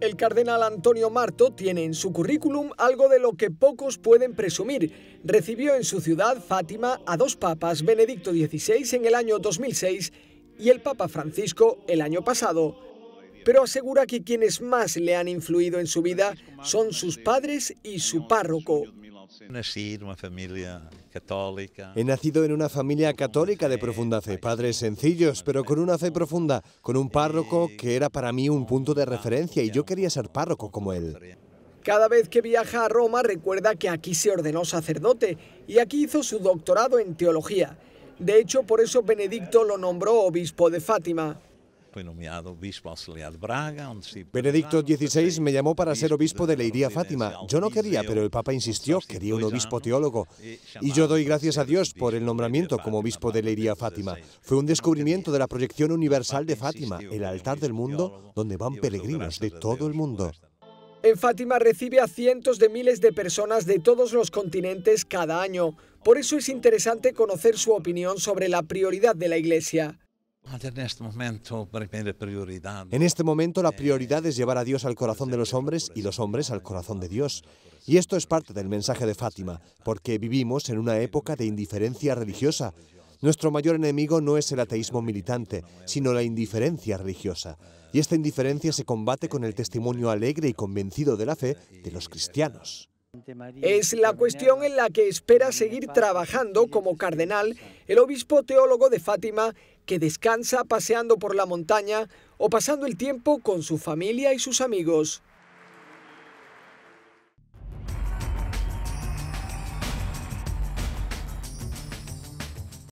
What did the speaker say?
El cardenal Antonio Marto tiene en su currículum algo de lo que pocos pueden presumir. Recibió en su ciudad, Fátima, a dos papas, Benedicto XVI en el año 2006 y el Papa Francisco el año pasado. Pero asegura que quienes más le han influido en su vida son sus padres y su párroco una familia católica. He nacido en una familia católica de profunda fe, padres sencillos, pero con una fe profunda, con un párroco que era para mí un punto de referencia y yo quería ser párroco como él. Cada vez que viaja a Roma recuerda que aquí se ordenó sacerdote y aquí hizo su doctorado en teología. De hecho, por eso Benedicto lo nombró obispo de Fátima. Benedicto XVI me llamó para ser obispo de Leiría Fátima. Yo no quería, pero el Papa insistió, quería un obispo eh, teólogo. Y yo doy gracias a Dios por el nombramiento como obispo de Leiría Fátima. Fue un descubrimiento de la proyección universal de Fátima, el altar del mundo donde van peregrinos de todo el mundo. En Fátima recibe a cientos de miles de personas de todos los continentes cada año. Por eso es interesante conocer su opinión sobre la prioridad de la Iglesia. En este momento la prioridad es llevar a Dios al corazón de los hombres y los hombres al corazón de Dios. Y esto es parte del mensaje de Fátima, porque vivimos en una época de indiferencia religiosa. Nuestro mayor enemigo no es el ateísmo militante, sino la indiferencia religiosa. Y esta indiferencia se combate con el testimonio alegre y convencido de la fe de los cristianos. Es la cuestión en la que espera seguir trabajando como cardenal el obispo teólogo de Fátima que descansa paseando por la montaña o pasando el tiempo con su familia y sus amigos.